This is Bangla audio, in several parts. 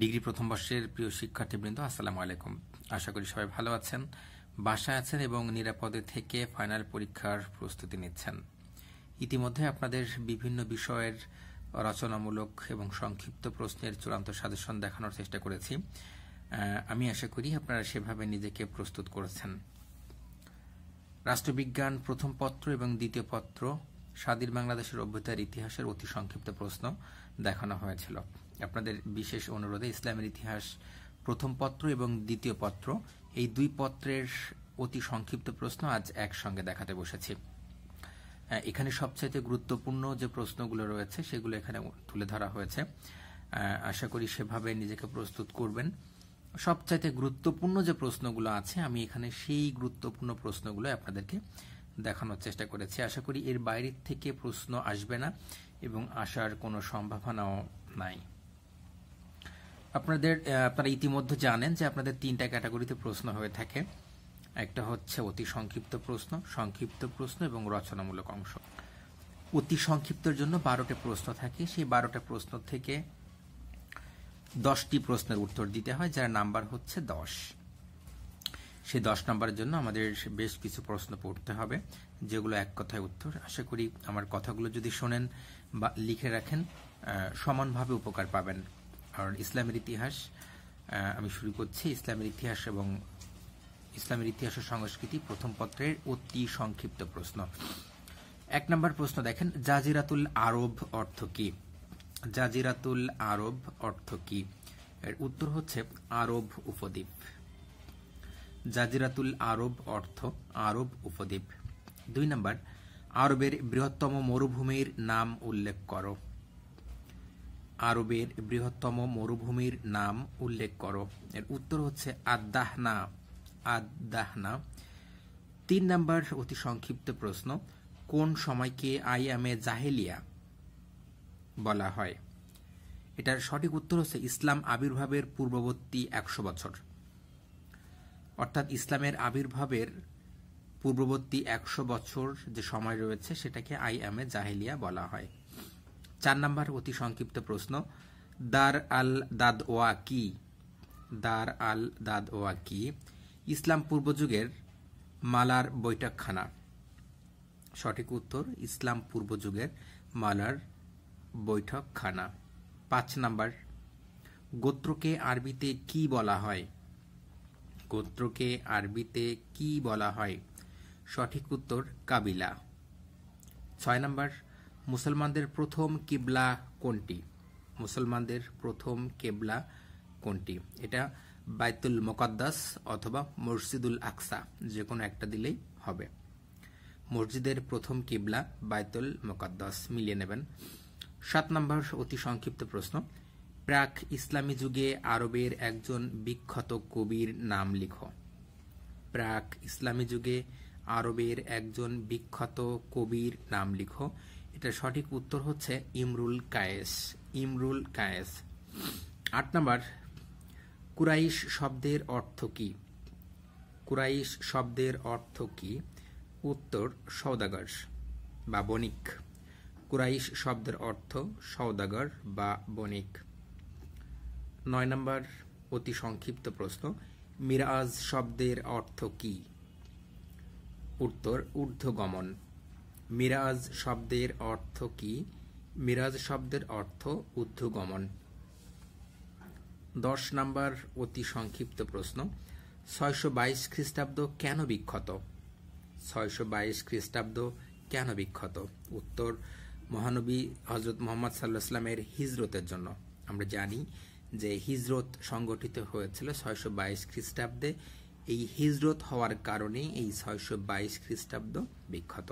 ডিগ্রি প্রথম বর্ষের প্রিয় শিক্ষার্থীবৃন্দ আসসালামু আলাইকুম আশা করি সবাই ভালো আছেন বাসায় আছেন এবং নিরাপদে থেকে ফাইনাল পরীক্ষার প্রস্তুতি নিচ্ছেন ইতিমধ্যে আপনাদের বিভিন্ন বিষয়ের রচনামূলক এবং সংক্ষিপ্ত প্রশ্নের চূড়ান্ত সাজেশন দেখানোর চেষ্টা করেছি আমি আশা করি আপনারা সেভাবে নিজেকে প্রস্তুত করেছেন রাষ্ট্রবিজ্ঞান প্রথম পত্র এবং দ্বিতীয় পত্র স্বাধীন বাংলাদেশের অভ্যতার ইতিহাসের অতি সংক্ষিপ্ত প্রশ্ন দেখানো হয়েছিল আপনাদের বিশেষ অনুরোধে ইসলামের ইতিহাস প্রথম পত্র এবং দ্বিতীয় পত্র এই দুই পত্রের অতি সংক্ষিপ্ত প্রশ্ন আজ একসঙ্গে দেখাতে বসেছি এখানে সবচাইতে গুরুত্বপূর্ণ যে প্রশ্নগুলো রয়েছে সেগুলো এখানে তুলে ধরা হয়েছে আশা করি সেভাবে নিজেকে প্রস্তুত করবেন সবচাইতে গুরুত্বপূর্ণ যে প্রশ্নগুলো আছে আমি এখানে সেই গুরুত্বপূর্ণ প্রশ্নগুলো আপনাদেরকে দেখানোর চেষ্টা করেছি আশা করি এর বাইরের থেকে প্রশ্ন আসবে না এবং আসার কোনো সম্ভাবনাও নাই আপনাদের আপনারা ইতিমধ্যে জানেন যে আপনাদের তিনটা ক্যাটাগরিতে প্রশ্ন হয়ে থাকে একটা হচ্ছে অতি সংক্ষিপ্ত প্রশ্ন সংক্ষিপ্ত প্রশ্ন এবং রচনামূলক অংশ অতি সংক্ষিপ্তর জন্য বারোটা প্রশ্ন থাকে সেই বারোটা প্রশ্ন থেকে দশটি প্রশ্নের উত্তর দিতে হয় যার নাম্বার হচ্ছে দশ সেই দশ নম্বরের জন্য আমাদের বেশ কিছু প্রশ্ন পড়তে হবে যেগুলো এক কথায় উত্তর আশা করি আমার কথাগুলো যদি শোনেন বা লিখে রাখেন সমানভাবে উপকার পাবেন কারণ ইসলামের ইতিহাস আমি শুরু করছি ইসলামের ইতিহাস এবং ইসলামের ইতিহাস ও সংস্কৃতি প্রথম পত্রের অতি সংক্ষিপ্ত প্রশ্ন এক নম্বর প্রশ্ন দেখেন জাজিরাতুল আরব অর্থ কি জাজিরাতুল আরব অর্থ কি এর উত্তর হচ্ছে আরব উপদ্বীপ জাজিরাতুল আরব অর্থ আরব উপদ্বীপ দুই নম্বর আরবের বৃহত্তম মরুভূমির নাম উল্লেখ করো আরবের বৃহত্তম মরুভূমির নাম উল্লেখ করো এর উত্তর হচ্ছে আদাহনা আদাহনা তিন নাম্বার অতি সংক্ষিপ্ত প্রশ্ন কোন সময়কে আইয়ামে জাহেলিয়া বলা হয় এটার সঠিক উত্তর হচ্ছে ইসলাম আবির্ভাবের পূর্ববর্তী একশো বছর অর্থাৎ ইসলামের আবির্ভাবের পূর্ববর্তী একশো বছর যে সময় রয়েছে সেটাকে আইয়ামে জাহেলিয়া বলা হয় চার নাম্বার অতি সংক্ষিপ্ত প্রশ্ন দার আল দাদ ওয়া কি দার আল দাদ ওয়া কি ইসলাম পূর্বযুগের মালার বৈঠকখানা সঠিক উত্তর ইসলাম পূর্বযুগের মালার বৈঠকখানা পাঁচ নাম্বার গোত্রকে আরবিতে কি বলা হয় গোত্রকে আরবিতে কি বলা হয় সঠিক উত্তর কাবিলা ছয় নাম্বার মুসলমানদের প্রথম কিবলা কোনটি মুসলমানদের প্রথম কেবলা কোনটি এটা বাইতুল মোকাদ্দাস অথবা মসজিদুল আকসা যে কোনো একটা দিলেই হবে মসজিদের প্রথম কিবলা বাইতুল মোকাদ্দাস মিলিয়ে নেবেন সাত নম্বর অতি সংক্ষিপ্ত প্রশ্ন প্রাক ইসলামী যুগে আরবের একজন বিখ্যাত কবির নাম লিখ প্রাক ইসলামী যুগে আরবের একজন বিখ্যাত কবির নাম লিখো এক্ষেত্রে সঠিক উত্তর হচ্ছে ইমরুল কায়েস ইমরুল কায়েস আট নাম্বার কুরাইশ শব্দের অর্থ কি কুরাইশ শব্দের অর্থ কি উত্তর সৌদাগর বা বণিক কুরাইশ শব্দের অর্থ সৌদাগর বা বণিক নয় নম্বর অতি সংক্ষিপ্ত প্রশ্ন মিরাজ শব্দের অর্থ কি উত্তর ঊর্ধ্বগমন মিরাজ শব্দের অর্থ কি মিরাজ শব্দের অর্থ উদ্ধগমন দশ নাম্বার অতি সংক্ষিপ্ত প্রশ্ন ছয়শো বাইশ খ্রিস্টাব্দ কেন বিখ্যাত ছয়শো বাইশ খ্রিস্টাব্দ কেন বিখ্যাত উত্তর মহানবী হজরত মোহাম্মদ সাল্লাহ হিজরতের জন্য আমরা জানি যে হিজরত সংগঠিত হয়েছিল ছয়শো বাইশ খ্রিস্টাব্দে এই হিজরত হওয়ার কারণে এই ছয়শো বাইশ খ্রিস্টাব্দ বিখ্যাত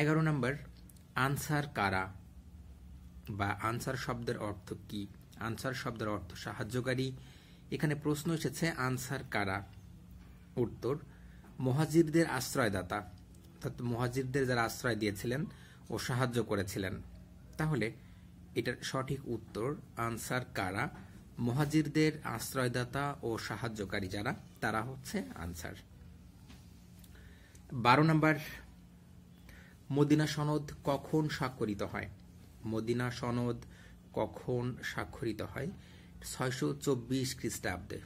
এগারো নম্বর আনসার কারা বা আনসার শব্দের অর্থ কি আনসার শব্দের অর্থ সাহায্যকারী এখানে প্রশ্ন এসেছে আনসার কারা উত্তর মহাজিরদের আশ্রয়দাতা অর্থাৎ মহাজিরদের যারা আশ্রয় দিয়েছিলেন ও সাহায্য করেছিলেন তাহলে এটার সঠিক উত্তর আনসার কারা মহাজিরদের আশ্রয়দাতা ও সাহায্যকারী যারা তারা হচ্ছে আনসার বারো নম্বর মদিনা সনদ কখন স্বাক্ষরিত হয় মদিনা সনদ কখন স্বাক্ষরিত হয় ছয়শো চব্বিশ খ্রিস্টাব্দে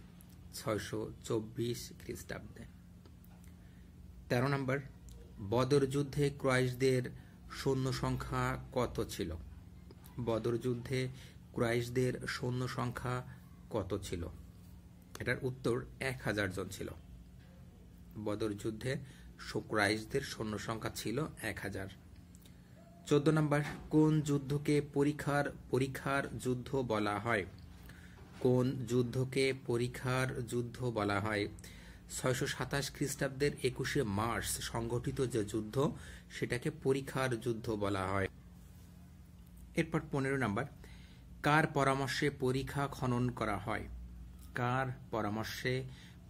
ছয়শো চব্বিশ খ্রিস্টাব্দে তেরো নম্বর বদর যুদ্ধে ক্রাইশদের সৈন্য সংখ্যা কত ছিল বদর যুদ্ধে ক্রাইশদের সৈন্য সংখ্যা কত ছিল এটার উত্তর এক হাজার জন ছিল বদর যুদ্ধে শুক্রাইশদের সৈন্য সংখ্যা ছিল এক হাজার চোদ্দ নম্বর কোন যুদ্ধকে পরীক্ষার পরীক্ষার যুদ্ধ বলা হয় কোন যুদ্ধকে পরীক্ষার যুদ্ধ বলা হয় ছয়শো সাতাশ খ্রিস্টাব্দের একুশে মার্চ সংগঠিত যে যুদ্ধ সেটাকে পরীক্ষার যুদ্ধ বলা হয় এরপর পনেরো নম্বর কার পরামর্শে পরীক্ষা খনন করা হয় কার পরামর্শে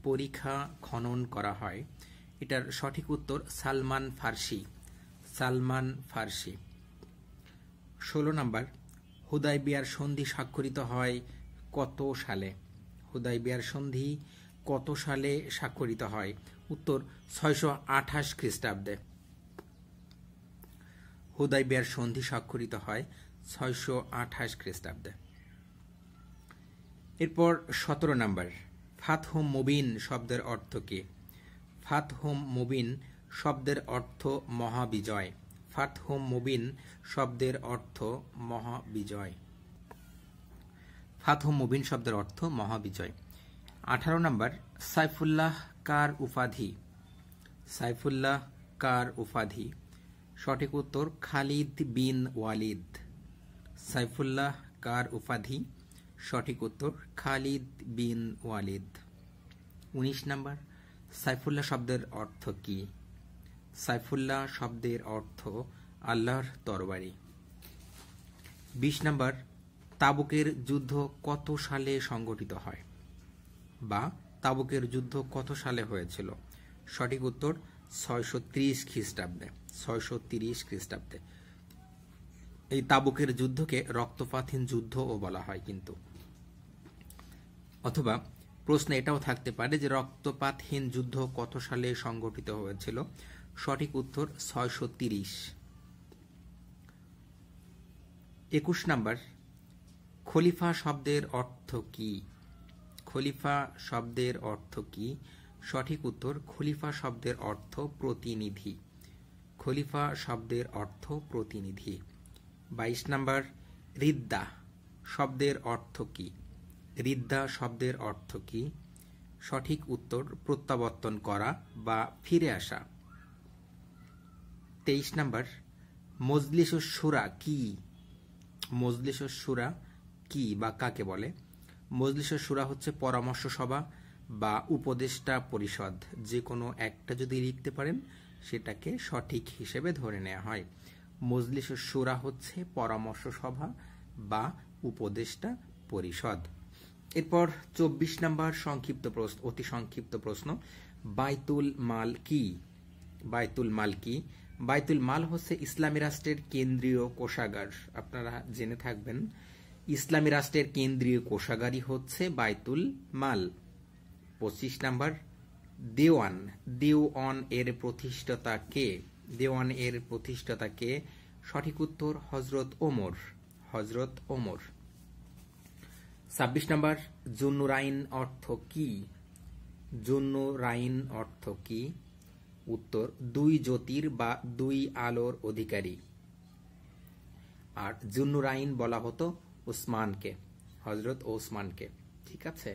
পরীক্ষা খনন করা হয় এটার সঠিক উত্তর সালমান ফার্সি সালমান ফার্সি ষোলো হুদাই হুদাইবিয়ার সন্ধি স্বাক্ষরিত হয় কত সালে হুদাইবিয়ার সন্ধি কত সালে স্বাক্ষরিত হয় উত্তর ছয়শো আঠাশ খ্রিস্টাব্দে হুদাইবিয়ার সন্ধি স্বাক্ষরিত হয় ছয়শো আঠাশ খ্রিস্টাব্দে এরপর সতেরো নম্বর ফাতহ মুবিন শব্দের অর্থ কী ফাতহুম মুবিন শব্দের অর্থ মহাবিজয় ফাতহুম মুবিন শব্দের অর্থ মহাবিজয় ফাতহুম মুবিন শব্দের অর্থ মহাবিজয় আঠারো নম্বর সাইফুল্লাহ কার উপাধি সাইফুল্লাহ কার উপাধি সঠিক উত্তর খালিদ বিন ওয়ালিদ সাইফুল্লাহ কার উপাধি সঠিক উত্তর খালিদ বিন ওয়ালিদ উনিশ নম্বর সাইফুল্লাহ শব্দের অর্থ কি সাইফুল্লাহ শব্দের অর্থ আল্লাহর তরবারি বিশ নম্বর তাবুকের যুদ্ধ কত সালে সংগঠিত হয় বা তাবুকের যুদ্ধ কত সালে হয়েছিল সঠিক উত্তর ছয়শো তিরিশ খ্রিস্টাব্দে ছয়শো তিরিশ খ্রিস্টাব্দে এই তাবুকের যুদ্ধকে রক্তপাতহীন যুদ্ধও বলা হয় কিন্তু অথবা প্রশ্ন এটাও থাকতে পারে যে রক্তপাতহীন যুদ্ধ কত সালে সংগঠিত হয়েছিল সঠিক উত্তর ছয়শো তিরিশ একুশ নাম্বার খলিফা শব্দের অর্থ কি খলিফা শব্দের অর্থ কি সঠিক উত্তর খলিফা শব্দের অর্থ প্রতিনিধি খলিফা শব্দের অর্থ প্রতিনিধি বাইশ নাম্বার রিদ্দা শব্দের অর্থ কী রিদ্ধা শব্দের অর্থ কি সঠিক উত্তর প্রত্যাবর্তন করা বা ফিরে আসা তেইশ নম্বর মজলিস সুরা কি মজলিস সুরা কি বা কাকে বলে মজলিস সুরা হচ্ছে পরামর্শ সভা বা উপদেষ্টা পরিষদ যে কোনো একটা যদি লিখতে পারেন সেটাকে সঠিক হিসেবে ধরে নেওয়া হয় মজলিস সুরা হচ্ছে পরামর্শ সভা বা উপদেষ্টা পরিষদ এরপর চব্বিশ নাম্বার সংক্ষিপ্ত প্রশ্ন অতি সংক্ষিপ্ত প্রশ্ন বাইতুল মাল কি বাইতুল মাল কি বাইতুল মাল হচ্ছে ইসলামী রাষ্ট্রের কেন্দ্রীয় কোষাগার আপনারা জেনে থাকবেন ইসলামী রাষ্ট্রের কেন্দ্রীয় কোষাগারই হচ্ছে বাইতুল মাল পঁচিশ নাম্বার দেওয়ান দেওয়ান এর প্রতিষ্ঠাতা কে দেওয়ান এর প্রতিষ্ঠাতা কে সঠিক উত্তর হজরত ওমর হজরত ওমর ছাব্বিশ নাম্বার জুন্নুরাইন অর্থ কি জুন্নুরাইন অর্থ কি উত্তর দুই জ্যোতির বা দুই আলোর অধিকারী আর জুন্নুরাইন বলা হতো ওসমানকে হজরত ওসমানকে ঠিক আছে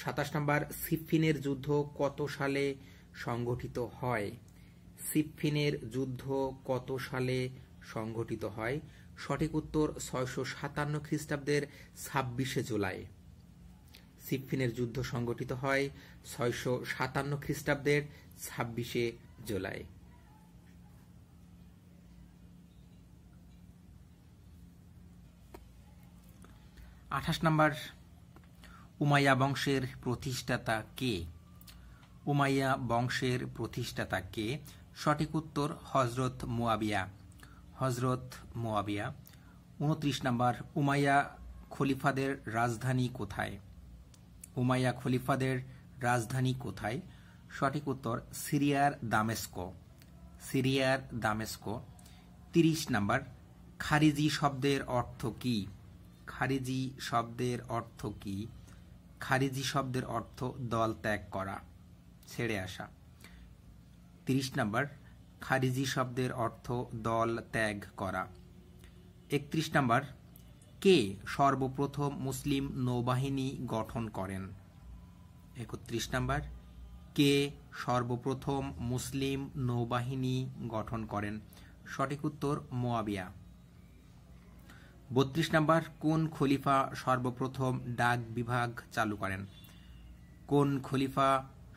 সাতাশ নম্বর সিফিনের যুদ্ধ কত সালে সংঘটিত হয় সিফিনের যুদ্ধ কত সালে সংঘটিত হয় সঠিক উত্তর ছয়শো সাতান্ন খ্রিস্টাব্দের ছাব্বিশে জুলাই সিফিনের যুদ্ধ সংগঠিত হয় ছয়শো সাতান্ন খ্রিস্টাব্দের ছাব্বিশে জুলাই আঠাশ নম্বর উমাইয়া বংশের প্রতিষ্ঠাতা কে উমাইয়া বংশের প্রতিষ্ঠাতা কে সঠিক উত্তর হজরত মুয়াবিয়া হজরত মোয়াবিয়া উনত্রিশ নম্বর উমাইয়া খলিফাদের রাজধানী কোথায় উমাইয়া খলিফাদের রাজধানী কোথায় সঠিক উত্তর সিরিয়ার দামেস্কো সিরিয়ার দামেস্কো তিরিশ নম্বর খারিজি শব্দের অর্থ কি খারিজি শব্দের অর্থ কি খারিজি শব্দের অর্থ দল ত্যাগ করা ছেড়ে আসা তিরিশ নাম্বার খারিজি শব্দের অর্থ দল ত্যাগ করা একত্রিশ নাম্বার কে সর্বপ্রথম মুসলিম নৌবাহিনী গঠন করেন একত্রিশ নাম্বার কে সর্বপ্রথম মুসলিম নৌবাহিনী গঠন করেন সঠিক উত্তর মোয়াবিয়া বত্রিশ নাম্বার কোন খলিফা সর্বপ্রথম ডাক বিভাগ চালু করেন কোন খলিফা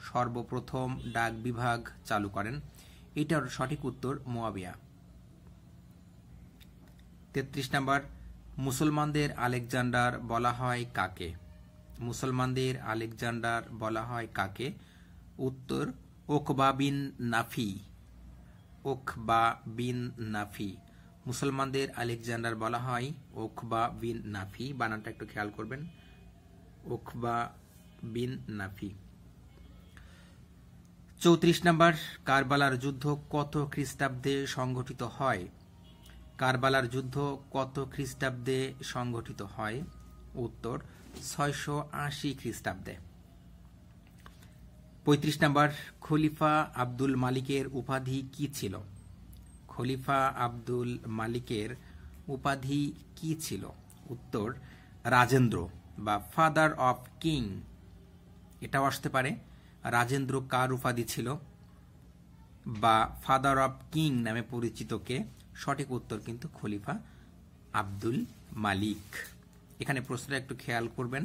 সর্বপ্রথম ডাক বিভাগ চালু করেন এটার সঠিক উত্তর মোয়াবিয়া তেত্রিশ নম্বর মুসলমানদের আলেকজান্ডার বলা হয় কাকে মুসলমানদের আলেকজান্ডার বলা হয় কাকে উত্তর ওকবা বিন নাফি ওকবা বিন নাফি মুসলমানদের আলেকজান্ডার বলা হয় ওকবা বিন নাফি বানানটা একটু খেয়াল করবেন ওকবা বিন নাফি চৌত্রিশ নম্বর কারবালার যুদ্ধ কত খ্রিস্টাব্দে সংঘটিত হয় কারবালার যুদ্ধ কত খ্রিস্টাব্দে সংঘটিত হয় উত্তর ছয়শো আশি খ্রিস্টাব্দে পঁয়ত্রিশ নম্বর খলিফা আব্দুল মালিকের উপাধি কি ছিল খলিফা আব্দুল মালিকের উপাধি কি ছিল উত্তর রাজেন্দ্র বা ফাদার অফ কিং এটাও আসতে পারে রাজেন্দ্র কার উপাধি ছিল বা ফাদার অব কিং নামে পরিচিত কে সঠিক উত্তর কিন্তু খলিফা আব্দুল মালিক এখানে প্রশ্নটা একটু খেয়াল করবেন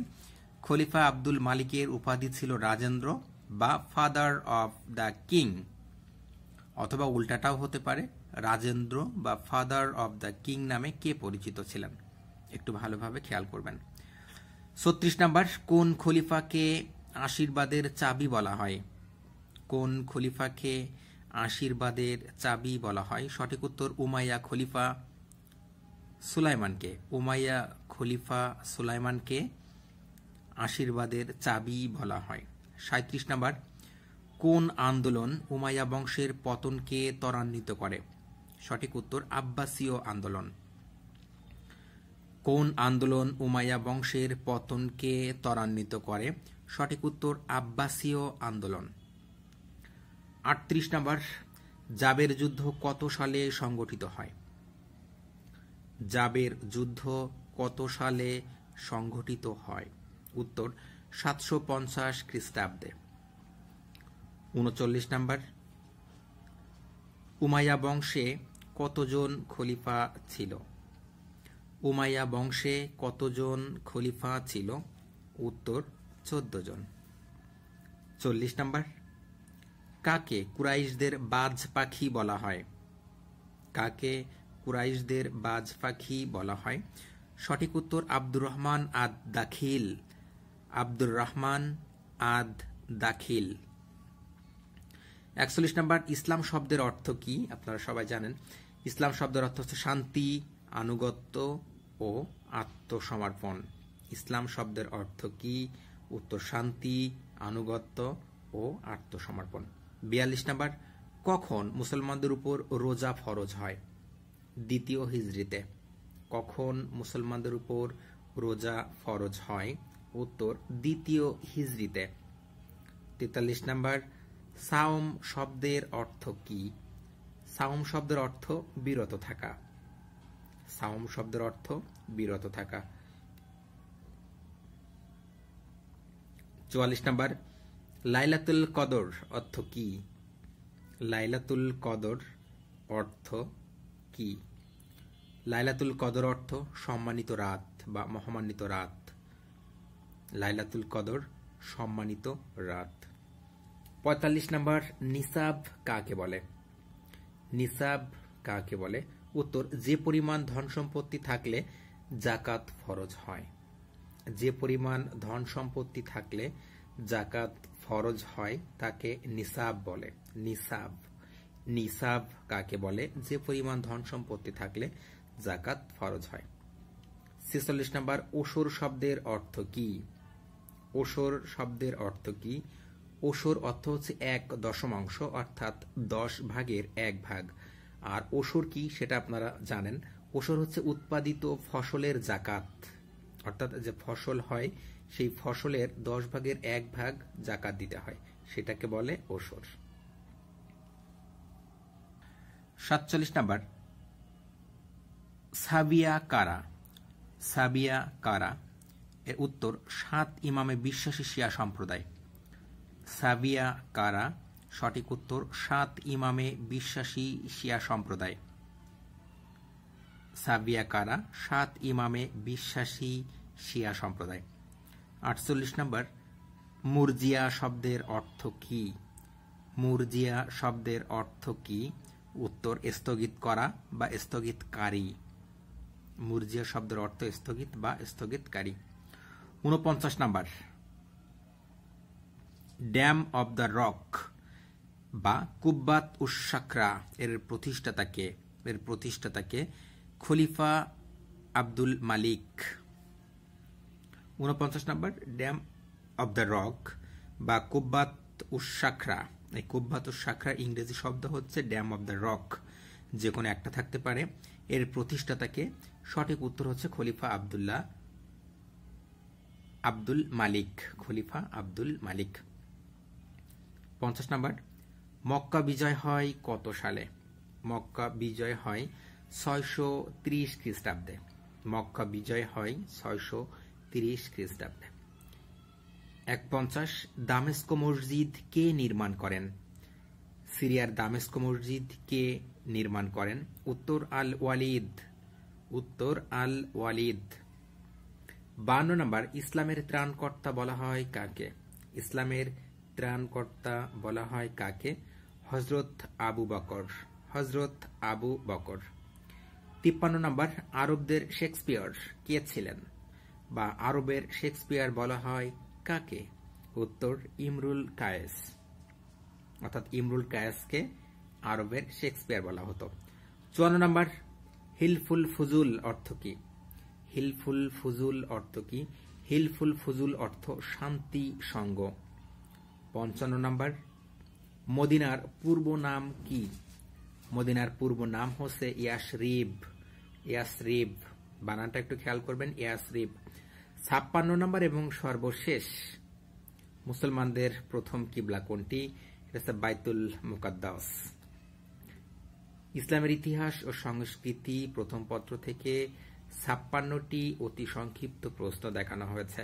খলিফা আব্দুল মালিকের উপাধি ছিল রাজেন্দ্র বা ফাদার অব দ্য কিং অথবা উল্টাটাও হতে পারে রাজেন্দ্র বা ফাদার অব দ্য কিং নামে কে পরিচিত ছিলেন একটু ভালোভাবে খেয়াল করবেন ছত্রিশ নাম্বার কোন খলিফাকে আশীর্বাদের চাবি বলা হয় কোন খলিফাকে আশীর্বাদের চাবি বলা হয় সঠিক উত্তর উমাইয়া খলিফা সুলাইমানকে উমাইয়া খলিফা সুলাইমানকে আশীর্বাদের চাবি বলা হয় সাঁত্রিশ নাম্বার কোন আন্দোলন উমাইয়া বংশের পতনকে ত্বরান্বিত করে সঠিক উত্তর আব্বাসীয় আন্দোলন কোন আন্দোলন উমাইয়া বংশের পতনকে ত্বরান্বিত করে সঠিক উত্তর আব্বাসীয় আন্দোলন আটত্রিশ নম্বর জাবের যুদ্ধ কত সালে সংগঠিত হয় জাবের যুদ্ধ কত সালে সংঘটিত হয় উত্তর সাতশো পঞ্চাশ খ্রিস্টাব্দে উনচল্লিশ নম্বর উমায়া বংশে কতজন খলিফা ছিল উমাইয়া বংশে কতজন খলিফা ছিল উত্তর চোদ্দ জন চল্লিশ নাম্বার কাকে কুরাইশদের বাজ পাখি বলা হয় কাকে কুরাইশদের বাজ পাখি বলা হয় সঠিক উত্তর আব্দুর রহমান আদ দাখিল আব্দুর রহমান আদ দাখিল একচল্লিশ নাম্বার ইসলাম শব্দের অর্থ কি আপনারা সবাই জানেন ইসলাম শব্দের অর্থ হচ্ছে শান্তি আনুগত্য ও আত্মসমর্পণ ইসলাম শব্দের অর্থ কি উত্তর শান্তি আনুগত্য ও আত্মসমর্পণ বিয়াল্লিশ নাম্বার কখন মুসলমানদের উপর রোজা ফরজ হয় দ্বিতীয় হিজড়িতে কখন মুসলমানদের উপর রোজা ফরজ হয় উত্তর দ্বিতীয় হিজড়িতে তেতাল্লিশ নাম্বার সাওম শব্দের অর্থ কি সাওম শব্দের অর্থ বিরত থাকা সাওম শব্দের অর্থ বিরত থাকা চুয়াল্লিশ নাম্বার লাইলাতুল কদর অর্থ কি লাইলাতুল কদর অর্থ কি লাইলাতুল কদর অর্থ সম্মানিত রাত বা মহামান্বিত রাত লাইলাতুল কদর সম্মানিত রাত পঁয়তাল্লিশ নাম্বার নিসাব কাকে বলে নিসাব কাকে বলে উত্তর যে পরিমাণ ধন সম্পত্তি থাকলে জাকাত ফরজ হয় যে পরিমাণ ধন সম্পত্তি থাকলে জাকাত ফরজ হয় তাকে নিসাব বলে নিসাব নিসাব কাকে বলে যে পরিমাণ ধন সম্পত্তি থাকলে জাকাত ফরজ হয় ছেচল্লিশ নাম্বার ওসুর শব্দের অর্থ কি ওসর শব্দের অর্থ কি ওসুর অর্থ হচ্ছে এক দশমাংশ অর্থাৎ দশ ভাগের এক ভাগ আর ওসুর কি সেটা আপনারা জানেন ওসুর হচ্ছে উৎপাদিত ফসলের জাকাত অর্থাৎ যে ফসল হয় সেই ফসলের দশ ভাগের এক ভাগ জাকাত দিতে হয় সেটাকে বলে ওসর সাতচল্লিশ নাম্বার সাবিয়া কারা সাবিয়া কারা এর উত্তর সাত ইমামে বিশ্বাসী শিয়া সম্প্রদায় সাবিয়া কারা সঠিক উত্তর সাত ইমামে বিশ্বাসী শিয়া সম্প্রদায় সাবিয়া কারা সাত ইমামে বিশ্বাসী শিয়া সম্প্রদায় আটচল্লিশ নম্বর মুরজিয়া শব্দের অর্থ কি মুরজিয়া শব্দের অর্থ কি উত্তর স্থগিত করা বা স্থগিতকারী মুরজিয়া শব্দের অর্থ স্থগিত বা স্থগিতকারী উনপঞ্চাশ নম্বর ড্যাম অব দ্য রক বা কুব্বাত উশাকরা এর প্রতিষ্ঠাতাকে এর প্রতিষ্ঠাতাকে খলিফা আব্দুল মালিক উনপঞ্চাশ নম্বর ড্যাম অব দ্য রক বা কুব্বাত উশাখরা এই কুব্বাত উশাখরা ইংরেজি শব্দ হচ্ছে ড্যাম অব দ্য রক যে কোনো একটা থাকতে পারে এর প্রতিষ্ঠাতাকে সঠিক উত্তর হচ্ছে খলিফা আবদুল্লাহ আব্দুল মালিক খলিফা আব্দুল মালিক পঞ্চাশ নম্বর মক্কা বিজয় হয় কত সালে মক্কা বিজয় হয় ছয়শো ত্রিশ খ্রিস্টাব্দে মক্কা বিজয় হয় ছয়শো তিরিশ খ্রিস্টাব্দে এক পঞ্চাশ দামেস্কো মসজিদ কে নির্মাণ করেন সিরিয়ার দামেস্কো মসজিদ কে নির্মাণ করেন উত্তর আল ওয়ালিদ উত্তর আল ওয়ালিদ বান্ন নম্বর ইসলামের ত্রাণকর্তা বলা হয় কাকে ইসলামের ত্রাণকর্তা বলা হয় কাকে হজরত আবু বকর হজরত আবু বকর তিপ্পান্ন নম্বর আরবদের শেক্সপিয়র কে ছিলেন বা আরবের শেক্সপিয়ার বলা হয় কাকে উত্তর ইমরুল কায়েস অর্থাৎ ইমরুল কায়েসকে আরবের শেক্সপিয়ার বলা হতো চুয়ান্ন নম্বর হিলফুল ফুজুল অর্থ কি হিলফুল ফুজুল অর্থ কি হিলফুল ফুজুল অর্থ শান্তি সঙ্গ পঞ্চান্ন নম্বর মদিনার পূর্ব নাম কি মদিনার পূর্ব নাম হচ্ছে ইয়াসরিব ইয়াসরিব বানানটা একটু খেয়াল করবেন ইয়াসরিব ছাপ্পান্ন নম্বর এবং সর্বশেষ মুসলমানদের প্রথম কিবলা কোনটি এটা বাইতুল মুকাদ্দাস ইসলামের ইতিহাস ও সংস্কৃতি প্রথম পত্র থেকে ছাপ্পান্নটি অতি সংক্ষিপ্ত প্রশ্ন দেখানো হয়েছে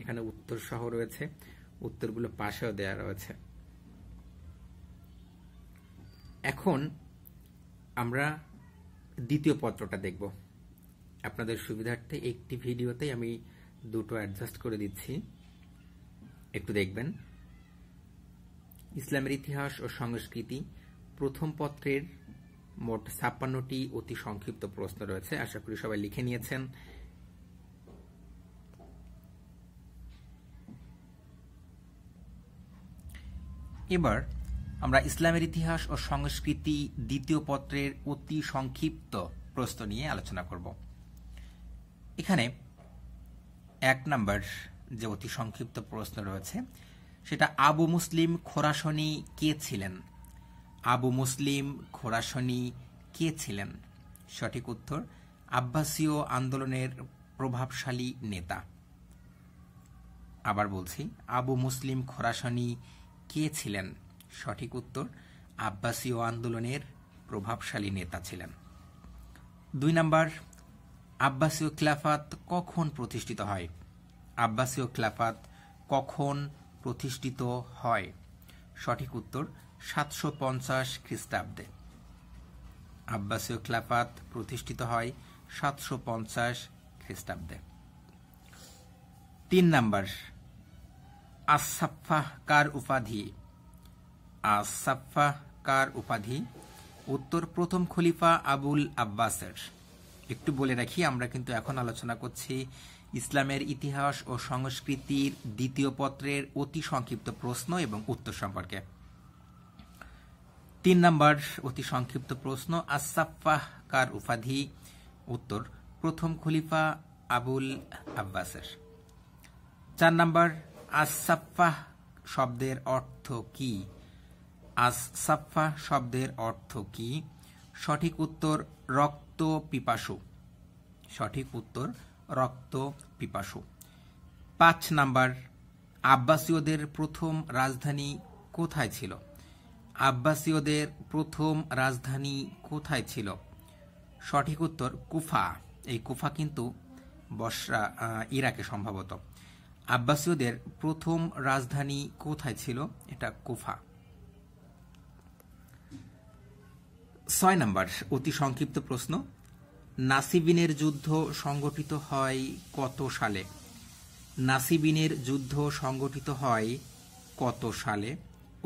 এখানে উত্তর সহ রয়েছে উত্তরগুলো পাশেও দেয়া রয়েছে এখন আমরা দ্বিতীয় পত্রটা দেখব আপনাদের সুবিধার্থে একটি ভিডিওতে আমি দুটো অ্যাডজাস্ট করে দিচ্ছি একটু দেখবেন ইসলামের ইতিহাস ও সংস্কৃতি প্রথম পত্রের মোট ছাপ্পান্নটি অতি সংক্ষিপ্ত প্রশ্ন রয়েছে আশা করি সবাই লিখে নিয়েছেন এবার আমরা ইসলামের ইতিহাস ও সংস্কৃতি দ্বিতীয় পত্রের অতি সংক্ষিপ্ত প্রশ্ন নিয়ে আলোচনা করব এখানে এক নাম্বার যে অতি সংক্ষিপ্ত প্রশ্ন রয়েছে সেটা আবু মুসলিম খোরাসনি কে ছিলেন আবু মুসলিম খোরাসনি কে ছিলেন সঠিক উত্তর আব্বাসীয় আন্দোলনের প্রভাবশালী নেতা আবার বলছি আবু মুসলিম খোরাসনি কে ছিলেন সঠিক উত্তর আব্বাসীয় আন্দোলনের প্রভাবশালী নেতা ছিলেন দুই নাম্বার আব্বাসীয় খিলাফাত কখন প্রতিষ্ঠিত হয় আব্বাসীয় খিলাফাত কখন প্রতিষ্ঠিত হয় সঠিক উত্তর সাতশো পঞ্চাশ খ্রিস্টাব্দে আব্বাসীয় খিলাফাত প্রতিষ্ঠিত হয় সাতশো পঞ্চাশ খ্রিস্টাব্দে তিন নাম্বার আসাফাহ কার উপাধি আসাফাহ কার উপাধি উত্তর প্রথম খলিফা আবুল আব্বাসের একটু বলে রাখি আমরা কিন্তু এখন আলোচনা করছি ইসলামের ইতিহাস ও সংস্কৃতির দ্বিতীয় পত্রের অতি সংক্ষিপ্ত প্রশ্ন এবং উত্তর সম্পর্কে তিন নম্বর অতি সংক্ষিপ্ত প্রশ্ন আসাফাহ কার উপাধি উত্তর প্রথম খলিফা আবুল আব্বাসের চার নম্বর আসাফাহ শব্দের অর্থ কি আসাফা শব্দের অর্থ কি সঠিক উত্তর রক্ত রক্ত পিপাসু সঠিক উত্তর রক্ত পিপাসু পাঁচ নাম্বার আব্বাসীয়দের প্রথম রাজধানী কোথায় ছিল আব্বাসীয়দের প্রথম রাজধানী কোথায় ছিল সঠিক উত্তর কুফা এই কুফা কিন্তু বসরা ইরাকে সম্ভবত আব্বাসীয়দের প্রথম রাজধানী কোথায় ছিল এটা কুফা ছয় নাম্বার অতি সংক্ষিপ্ত প্রশ্ন নাসিবিনের যুদ্ধ সংগঠিত হয় কত সালে নাসিবিনের যুদ্ধ সংগঠিত হয় কত সালে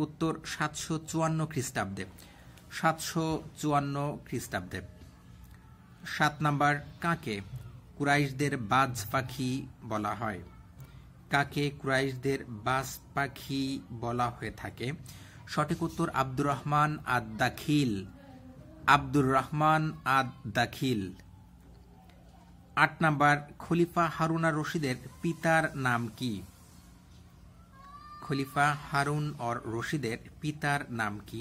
উত্তর সাতশো চুয়ান্ন খ্রিস্টাব্দে সাতশো চুয়ান্ন খ্রিস্টাব্দে সাত নাম্বার কাকে কুরাইশদের বাজ পাখি বলা হয় কাকে কুরাইশদের বাজ পাখি বলা হয়ে থাকে সঠিক উত্তর আব্দুর রহমান আদ দাখিল আব্দুর রহমান আদ দাখিল আট নাম্বার খলিফা হারুনা রশিদের পিতার নাম কি খলিফা হারুন অর রশিদের পিতার নাম কি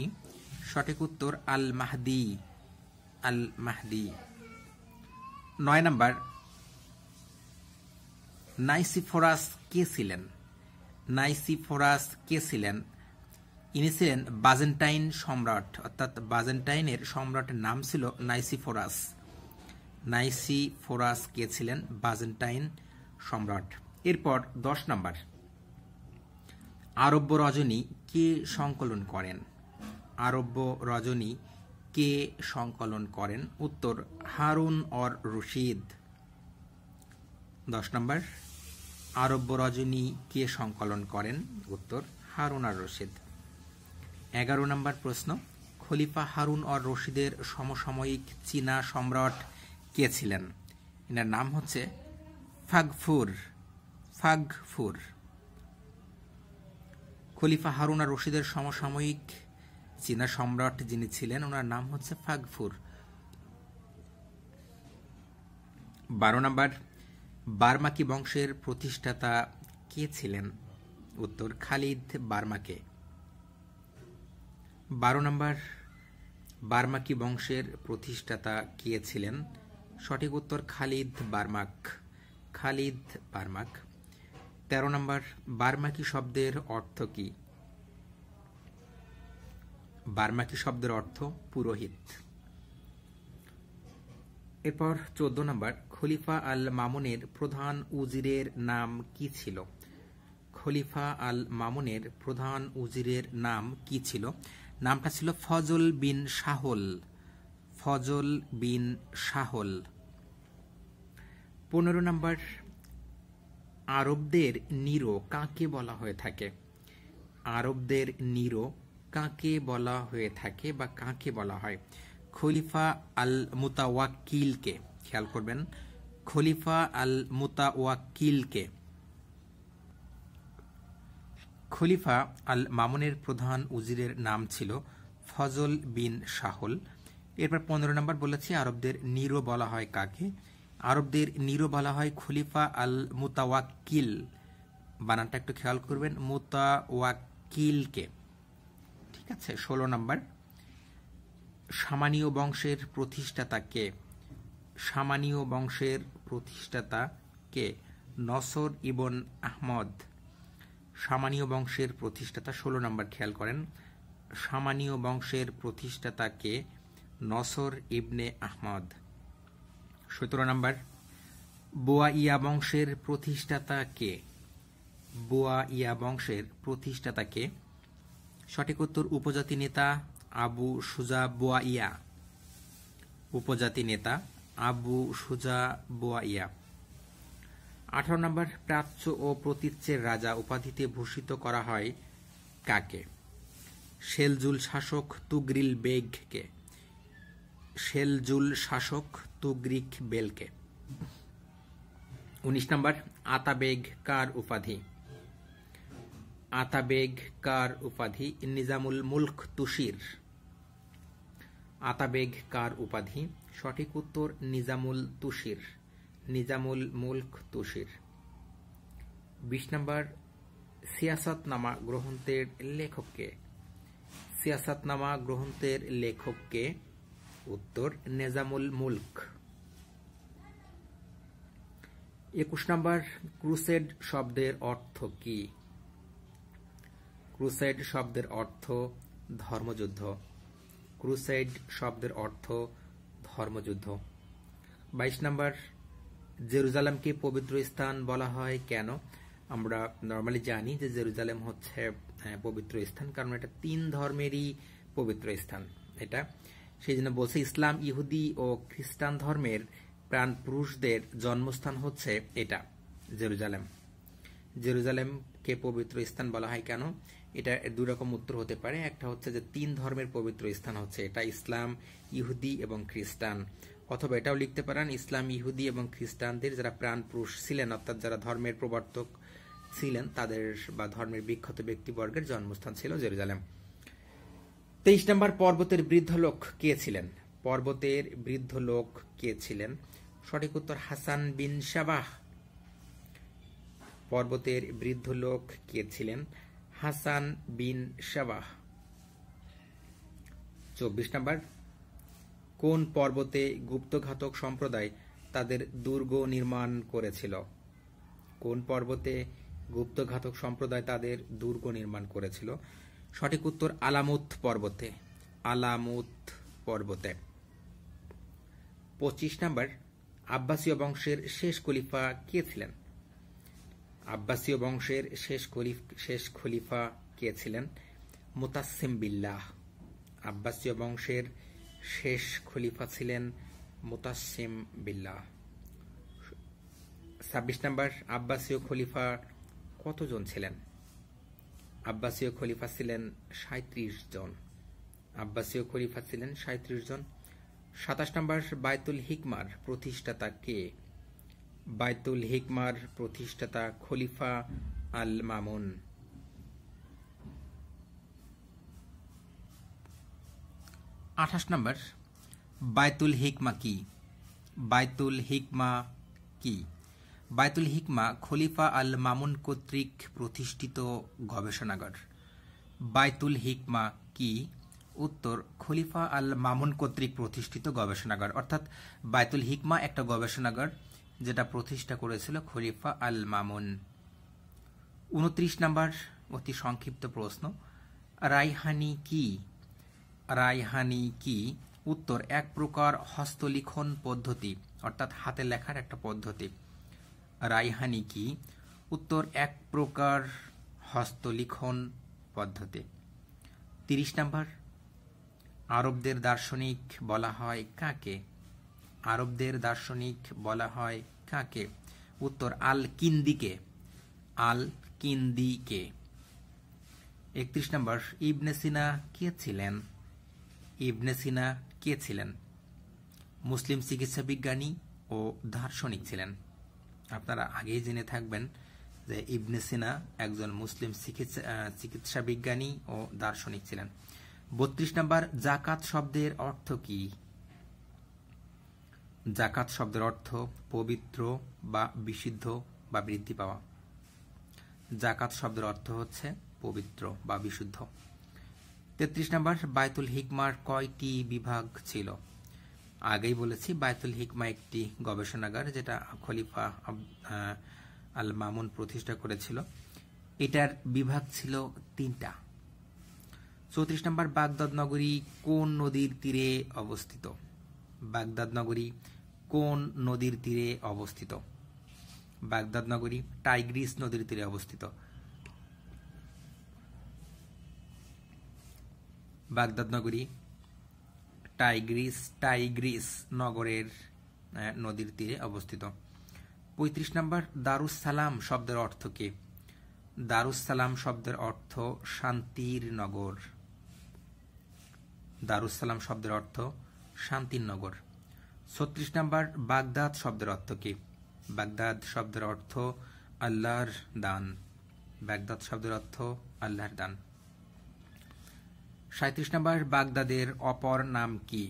সঠিক উত্তর আল মাহদি আল মাহদি নয় নাম্বার নাইসিফোরাস কে ছিলেন নাইসিফোরাস কে ছিলেন ইনি ছিলেন বাজেন্টাইন সম্রাট অর্থাৎ বাজেন্টাইনের সম্রাটের নাম ছিল নাইসিফোরাস নাইসিফোরাস কে ছিলেন বাজেন্টাইন সম্রাট এরপর দশ নম্বর আরব্য রজনী কে সংকলন করেন আরব্য রজনী কে সংকলন করেন উত্তর হারুন অর রশিদ দশ নম্বর আরব্য রজনী কে সংকলন করেন উত্তর হারুন আর রশিদ এগারো নম্বর প্রশ্ন খলিফা হারুন অর রশিদের সমসাময়িক চীনা সম্রাট কে ছিলেন এনার নাম হচ্ছে ফাগফুর ফাগফুর খলিফা হারুন আর রশিদের সমসাময়িক চীনা সম্রাট যিনি ছিলেন ওনার নাম হচ্ছে ফাগফুর বারো নম্বর বার্মাকি বংশের প্রতিষ্ঠাতা কে ছিলেন উত্তর খালিদ বার্মাকে বারো নম্বর বার্মাকি বংশের প্রতিষ্ঠাতা কে ছিলেন সঠিক উত্তর খালিদ বার্মাক খালিদ বার্মাক তেরো নম্বর বার্মাকি শব্দের অর্থ কি বার্মাকি শব্দের অর্থ পুরোহিত এরপর চোদ্দ নম্বর খলিফা আল মামুনের প্রধান উজিরের নাম কি ছিল খলিফা আল মামুনের প্রধান উজিরের নাম কি ছিল নামটা ছিল ফজল বিন শাহল ফজল বিন শাহল পনেরো নম্বর আরবদের নিরো কাকে বলা হয়ে থাকে আরবদের নিরো কাকে বলা হয়ে থাকে বা কাকে বলা হয় খলিফা আল মুতাওয়াকিলকে খেয়াল করবেন খলিফা আল মুতাওয়াকিলকে খলিফা আল মামুনের প্রধান উজিরের নাম ছিল ফজল বিন শাহল এরপর পনেরো নম্বর বলেছি আরবদের নিরো বলা হয় কাকে আরবদের নিরো বলা হয় খলিফা আল মুতাওয়াক্কিল বানানটা একটু খেয়াল করবেন মুতাওয়াক্কিলকে ঠিক আছে ষোলো নম্বর সামানীয় বংশের প্রতিষ্ঠাতা কে সামানীয় বংশের প্রতিষ্ঠাতা কে নসর ইবন আহমদ সামানীয় বংশের প্রতিষ্ঠাতা ষোলো নম্বর খেয়াল করেন সামানীয় বংশের প্রতিষ্ঠাতাকে নসর ইবনে আহমদ সতেরো নম্বর বোয়াইয়া বংশের প্রতিষ্ঠাতাকে বোয়া ইয়া বংশের প্রতিষ্ঠাতাকে সঠিক উত্তর উপজাতি নেতা আবু সুজা বোয়াইয়া উপজাতি নেতা আবু সুজা বোয়াইয়া আঠারো নম্বর প্রাচ্য ও প্রতীচ্যের রাজা উপাধিতে ভূষিত করা হয় কাকে সেলজুল শাসক তুগ্রিল বেগকে সেলজুল শাসক তুগ্রিক বেলকে উনিশ নম্বর আতাবেগ কার উপাধি আতাবেগ কার উপাধি নিজামুল মুলক তুশির আতাবেগ কার উপাধি সঠিক উত্তর নিজামুল তুশির নিজামুল মুলক তুশির বিশ নম্বর সিয়াসতনামা গ্রহন্তের লেখককে সিয়াসতনামা গ্রহন্তের লেখককে উত্তর নিজামুল মুলক একুশ নম্বর ক্রুসেড শব্দের অর্থ কি ক্রুসেড শব্দের অর্থ ধর্মযুদ্ধ ক্রুসেড শব্দের অর্থ ধর্মযুদ্ধ বাইশ নম্বর জেরুজালেমকে পবিত্র স্থান বলা হয় কেন আমরা নর্মালি জানি যে জেরুজালেম হচ্ছে হ্যাঁ, পবিত্র স্থান কারণ এটা তিন ধর্মেরই পবিত্র স্থান এটা সেই জন্য বলছে ইসলাম ইহুদি ও খ্রিস্টান ধর্মের প্রাণ পুরুষদের জন্মস্থান হচ্ছে এটা জেরুজালেম জেরুজালেমকে পবিত্র স্থান বলা হয় কেন এটা দুই রকম উত্তর হতে পারে একটা হচ্ছে যে তিন ধর্মের পবিত্র স্থান হচ্ছে এটা ইসলাম ইহুদি এবং খ্রিস্টান অথবা এটাও লিখতে পারেন ইসলাম ইহুদি এবং খ্রিস্টানদের যারা প্রাণ পুরুষ ছিলেন অর্থাৎ যারা ধর্মের প্রবর্তক ছিলেন তাদের বা ধর্মের বিখ্যাত ব্যক্তিবর্গের জন্মস্থান ছিল জেরুজালেম তেইশ নম্বর পর্বতের বৃদ্ধ লোক কে ছিলেন পর্বতের বৃদ্ধ লোক কে ছিলেন সঠিক উত্তর হাসান বিন সাবাহ পর্বতের বৃদ্ধ লোক কে ছিলেন হাসান বিন সাবাহ চব্বিশ নম্বর কোন পর্বতে গুপ্তঘাতক সম্প্রদায় তাদের দুর্গ নির্মাণ করেছিল কোন পর্বতে গুপ্তঘাতক সম্প্রদায় তাদের দুর্গ নির্মাণ করেছিল সঠিক উত্তর আলামুত পর্বতে আলামুত পর্বতে পঁচিশ নম্বর আব্বাসীয় বংশের শেষ খলিফা কে ছিলেন আব্বাসীয় বংশের শেষ খলিফ শেষ খলিফা কে ছিলেন মুতাসিম বিল্লাহ আব্বাসীয় বংশের শেষ খলিফা ছিলেন মোতাসিম বিল্লাহ ছাব্বিশ নম্বর আব্বাসীয় খলিফা কতজন ছিলেন আব্বাসীয় খলিফা ছিলেন সাঁত্রিশ জন আব্বাসীয় খলিফা ছিলেন সাঁত্রিশ জন সাতাশ নম্বর বায়তুল হিকমার প্রতিষ্ঠাতা কে বায়তুল হিকমার প্রতিষ্ঠাতা খলিফা আল মামুন আঠাশ নম্বর বায়তুল হিকমা কি বায়তুল হিকমা কি বায়তুল হিকমা খলিফা আল মামুন কর্তৃক প্রতিষ্ঠিত গবেষণাগার বায়তুল হিকমা কি উত্তর খলিফা আল মামুন কর্তৃক প্রতিষ্ঠিত গবেষণাগার অর্থাৎ বায়তুল হিকমা একটা গবেষণাগার যেটা প্রতিষ্ঠা করেছিল খলিফা আল মামুন উনত্রিশ নাম্বার অতি সংক্ষিপ্ত প্রশ্ন রাইহানি কি রায়হানি কি উত্তর এক প্রকার হস্তলিখন পদ্ধতি অর্থাৎ হাতে লেখার একটা পদ্ধতি রায়হানি কি উত্তর এক প্রকার হস্তলিখন পদ্ধতি তিরিশ নাম্বার আরবদের দার্শনিক বলা হয় কাকে আরবদের দার্শনিক বলা হয় কাকে উত্তর আল কিন্দিকে আল কিন্দিকে একত্রিশ নম্বর ইবনে সিনা কে ছিলেন ইবনে সিনা কে ছিলেন মুসলিম চিকিৎসা বিজ্ঞানী ও দার্শনিক ছিলেন আপনারা আগেই জেনে থাকবেন যে ইবনে সিনা একজন মুসলিম চিকিৎসা চিকিৎসা বিজ্ঞানী ও দার্শনিক ছিলেন বত্রিশ নম্বর জাকাত শব্দের অর্থ কি জাকাত শব্দের অর্থ পবিত্র বা বিশুদ্ধ বা বৃদ্ধি পাওয়া জাকাত শব্দের অর্থ হচ্ছে পবিত্র বা বিশুদ্ধ তেত্রিশ নম্বর বায়তুল হিকমার কয়টি বিভাগ ছিল আগেই বলেছি বায়তুল হিকমা একটি গবেষণাগার যেটা খলিফা আল মামুন প্রতিষ্ঠা করেছিল এটার বিভাগ ছিল তিনটা চৌত্রিশ নম্বর বাগদাদ নগরী কোন নদীর তীরে অবস্থিত বাগদাদ নগরী কোন নদীর তীরে অবস্থিত বাগদাদ নগরী টাইগ্রিস নদীর তীরে অবস্থিত বাগদাদ নগরী টাইগ্রিস টাইগ্রিস নগরের নদীর তীরে অবস্থিত পঁয়ত্রিশ নম্বর দারুসালাম শব্দের অর্থ কে দারুসালাম শব্দের অর্থ শান্তির নগর দারুসালাম শব্দের অর্থ শান্তির নগর ছত্রিশ নম্বর বাগদাদ শব্দের অর্থ কি বাগদাদ শব্দের অর্থ আল্লাহর দান বাগদাদ শব্দের অর্থ আল্লাহর দান সাঁত্রিশ নম্বর বাগদাদের অপর নাম কি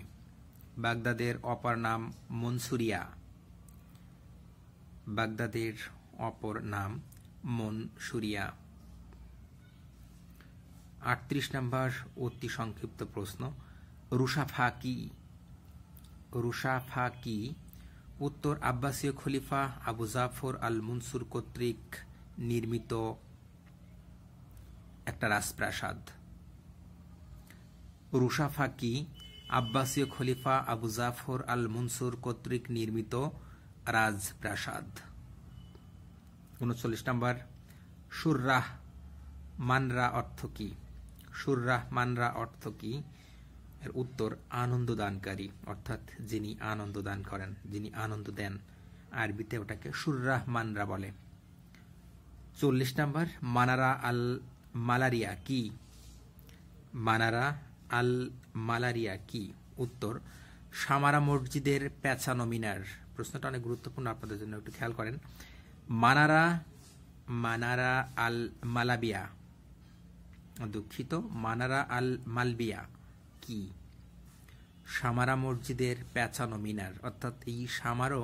বাগদাদের অপর নাম মনসুরিয়া বাগদাদের অপর নাম মনসুরিয়া আটত্রিশ নম্বর অতি সংক্ষিপ্ত প্রশ্ন রুসাফা কি রুসাফা কি উত্তর আব্বাসীয় খলিফা আবু জাফর আল মুনসুর কর্তৃক নির্মিত একটা রাজপ্রাসাদ রুশাফাকি আব্বাসীয় খলিফা আবু জাফর আল মনসুর কর্তৃক নির্মিত রাজপ্রাসাদ উনচল্লিশ নম্বর সুররাহ মানরা অর্থ কি সুররাহ মানরা অর্থ কি এর উত্তর আনন্দদানকারী অর্থাৎ যিনি আনন্দ দান করেন যিনি আনন্দ দেন আরবিতে ওটাকে সুররাহ মানরা বলে চল্লিশ নম্বর মানারা আল মালারিয়া কি মানারা আল মালারিয়া কি উত্তর সামারা মসজিদের প্যাচানো মিনার প্রশ্নটা অনেক গুরুত্বপূর্ণ আপনাদের জন্য একটু খেয়াল করেন মানারা মানারা আল মালাবিয়া দুঃখিত মানারা আল মালবিয়া কি সামারা মসজিদের প্যাচানো মিনার অর্থাৎ এই সামারো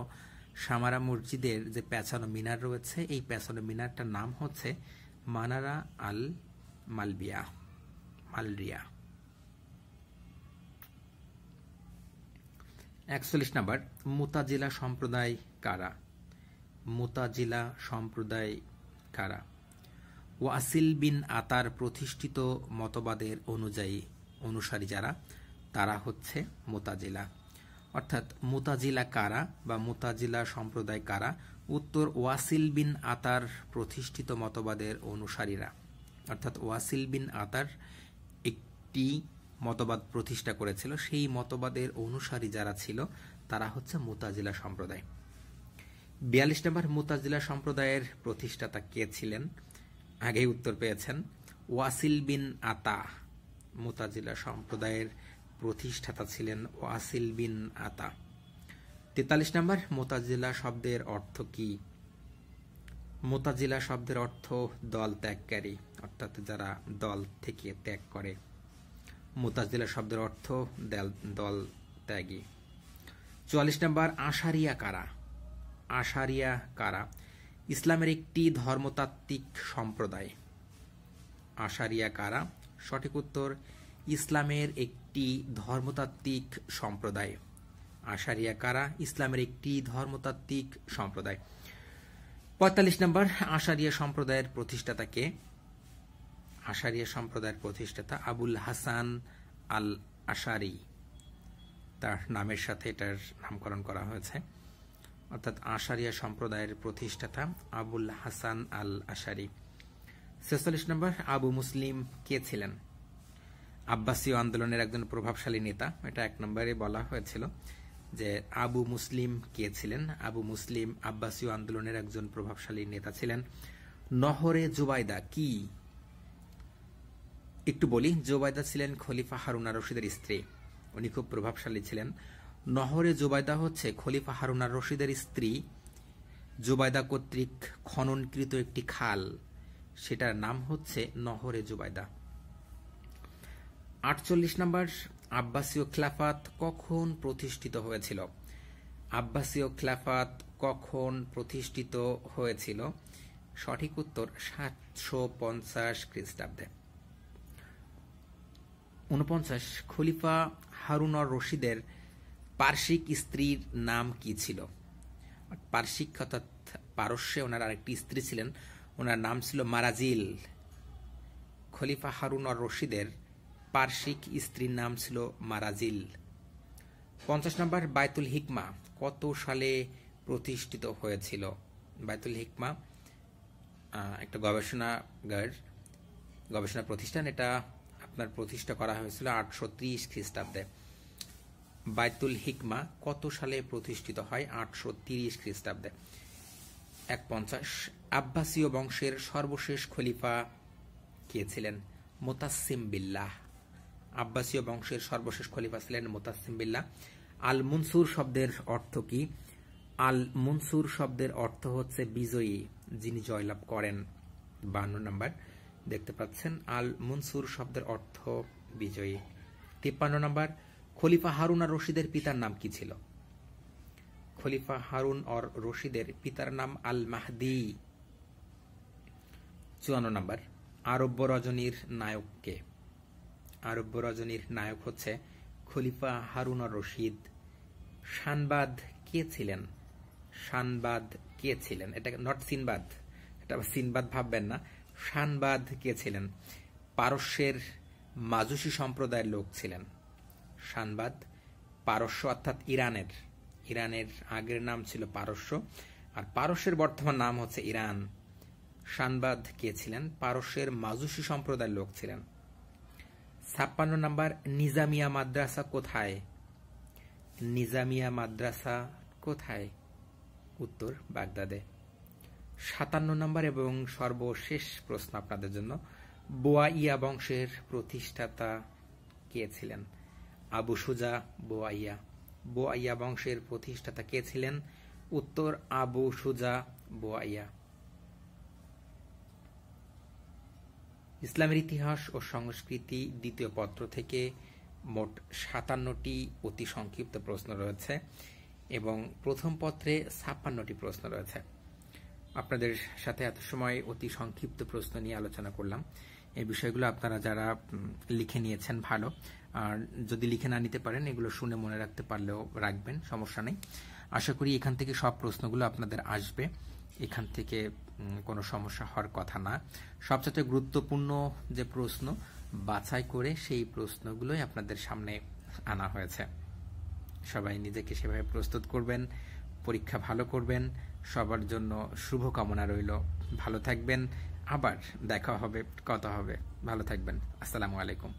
সামারা মসজিদের যে প্যাচানো মিনার রয়েছে এই প্যাচানো মিনারটার নাম হচ্ছে মানারা আল মালবিয়া মালরিয়া একচল্লিশ নাম্বার মুতাজিলা সম্প্রদায় কারা মুতাজিলা সম্প্রদায় কারা ওয়াসিল বিন আতার প্রতিষ্ঠিত মতবাদের অনুযায়ী অনুসারী যারা তারা হচ্ছে মোতাজিলা অর্থাৎ মোতাজিলা কারা বা মোতাজিলা সম্প্রদায় কারা উত্তর ওয়াসিল বিন আতার প্রতিষ্ঠিত মতবাদের অনুসারীরা অর্থাৎ ওয়াসিল বিন আতার একটি মতবাদ প্রতিষ্ঠা করেছিল সেই মতবাদের অনুসারী যারা ছিল তারা হচ্ছে মোতাজিলা সম্প্রদায় বিয়াল্লিশ নম্বর মোতাজিলা সম্প্রদায়ের প্রতিষ্ঠাতা কে ছিলেন আগেই উত্তর পেয়েছেন ওয়াসিল বিন আতা মোতাজিলা সম্প্রদায়ের প্রতিষ্ঠাতা ছিলেন ওয়াসিল বিন আতা তেতাল্লিশ নম্বর মোতাজিলা শব্দের অর্থ কি মোতাজিলা শব্দের অর্থ দল ত্যাগকারী অর্থাৎ যারা দল থেকে ত্যাগ করে মুতাজদিলা শব্দের অর্থ দল ত্যাগী চুয়াল্লিশ নম্বর আশারিয়া কারা আশারিয়া কারা ইসলামের একটি ধর্মতাত্ত্বিক সম্প্রদায় আশারিয়া কারা সঠিক উত্তর ইসলামের একটি ধর্মতাত্ত্বিক সম্প্রদায় আশারিয়া কারা ইসলামের একটি ধর্মতাত্ত্বিক সম্প্রদায় পঁয়তাল্লিশ নম্বর আশারিয়া সম্প্রদায়ের প্রতিষ্ঠাতাকে আশারিয়া সম্প্রদায়ের প্রতিষ্ঠাতা আবুল হাসান আল আশারি তার নামের সাথে এটার নামকরণ করা হয়েছে অর্থাৎ আশারিয়া সম্প্রদায়ের প্রতিষ্ঠাতা আবুল হাসান আল আশারি ছেচল্লিশ নম্বর আবু মুসলিম কে ছিলেন আব্বাসীয় আন্দোলনের একজন প্রভাবশালী নেতা এটা এক নম্বরে বলা হয়েছিল যে আবু মুসলিম কে ছিলেন আবু মুসলিম আব্বাসীয় আন্দোলনের একজন প্রভাবশালী নেতা ছিলেন নহরে জুবাইদা কি একটু বলি জোবায়দা ছিলেন খলিফা হারুনা রশিদের স্ত্রী উনি খুব প্রভাবশালী ছিলেন নহরে জোবায়দা হচ্ছে খলিফা হারুনা রশিদের স্ত্রী জোবায়দা কর্তৃক খননকৃত একটি খাল সেটার নাম হচ্ছে নহরে জুবাইদা আটচল্লিশ নম্বর আব্বাসীয় খ্লাফাত কখন প্রতিষ্ঠিত হয়েছিল আব্বাসীয় খ্লাফাত কখন প্রতিষ্ঠিত হয়েছিল সঠিক উত্তর সাতশো পঞ্চাশ খ্রিস্টাব্দে উনপঞ্চাশ খলিফা হারুনর রশিদের পার্শ্বিক স্ত্রীর নাম কি ছিল পার্শ্বিক অর্থাৎ পারস্যে ওনার আরেকটি স্ত্রী ছিলেন ওনার নাম ছিল মারাজিল খলিফা হারুন আর রশিদের পার্শ্বিক স্ত্রীর নাম ছিল মারাজিল পঞ্চাশ নম্বর বায়তুল হিকমা কত সালে প্রতিষ্ঠিত হয়েছিল বাইতুল হিকমা একটা গবেষণাগার গবেষণা প্রতিষ্ঠান এটা আপনার প্রতিষ্ঠা করা হয়েছিল আটশো ত্রিশ খ্রিস্টাব্দে বাইতুল হিকমা কত সালে প্রতিষ্ঠিত হয় আটশো তিরিশ খ্রিস্টাব্দে এক পঞ্চাশ আব্বাসীয় বংশের সর্বশেষ খলিফা কে ছিলেন মোতাসিম বিল্লাহ আব্বাসীয় বংশের সর্বশেষ খলিফা ছিলেন মোতাসিম বিল্লাহ আল মুনসুর শব্দের অর্থ কি আল মুনসুর শব্দের অর্থ হচ্ছে বিজয়ী যিনি জয়লাভ করেন বান্ন নম্বর দেখতে পাচ্ছেন আল মুনসুর শব্দের অর্থ বিজয়ী তিপ্পান্ন নম্বর খলিফা হারুন আর রশিদের পিতার নাম কি ছিল খলিফা হারুন অর রশিদের পিতার নাম আল মাহদি চুয়ান্ন নম্বর আরব্য রজনীর নায়ক কে আরব্য রজনীর নায়ক হচ্ছে খলিফা হারুন আর রশিদ শানবাদ কে ছিলেন শানবাদ কে ছিলেন এটা নট সিনবাদ এটা সিনবাদ ভাববেন না শানবাদ কে ছিলেন পারস্যের মাজুসি সম্প্রদায়ের লোক ছিলেন শানবাদ পারস্য অর্থাৎ ইরানের ইরানের আগের নাম ছিল পারস্য আর পারস্যের বর্তমান নাম হচ্ছে ইরান শানবাদ কে ছিলেন পারস্যের মাজুসি সম্প্রদায়ের লোক ছিলেন ছাপ্পান্ন নাম্বার নিজামিয়া মাদ্রাসা কোথায় নিজামিয়া মাদ্রাসা কোথায় উত্তর বাগদাদে সাতান্ন নম্বর এবং সর্বশেষ প্রশ্ন আপনাদের জন্য বোয়াইয়া বংশের প্রতিষ্ঠাতা কে ছিলেন আবু সুজা বোয়াইয়া বোয়াইয়া বংশের প্রতিষ্ঠাতা কে ছিলেন উত্তর আবু সুজা বোয়াইয়া ইসলামের ইতিহাস ও সংস্কৃতি দ্বিতীয় পত্র থেকে মোট সাতান্নটি অতি সংক্ষিপ্ত প্রশ্ন রয়েছে এবং প্রথম পত্রে ছাপ্পান্নটি প্রশ্ন রয়েছে আপনাদের সাথে এত সময় অতি সংক্ষিপ্ত প্রশ্ন নিয়ে আলোচনা করলাম এই বিষয়গুলো আপনারা যারা লিখে নিয়েছেন ভালো আর যদি লিখে না নিতে পারেন এগুলো শুনে মনে রাখতে পারলেও রাখবেন সমস্যা নেই আশা করি এখান থেকে সব প্রশ্নগুলো আপনাদের আসবে এখান থেকে কোনো সমস্যা হওয়ার কথা না সবচেয়ে গুরুত্বপূর্ণ যে প্রশ্ন বাছাই করে সেই প্রশ্নগুলোই আপনাদের সামনে আনা হয়েছে সবাই নিজেকে সেভাবে প্রস্তুত করবেন পরীক্ষা ভালো করবেন সবার জন্য শুভকামনা রইল ভালো থাকবেন আবার দেখা হবে কথা হবে ভালো থাকবেন আসসালামু আলাইকুম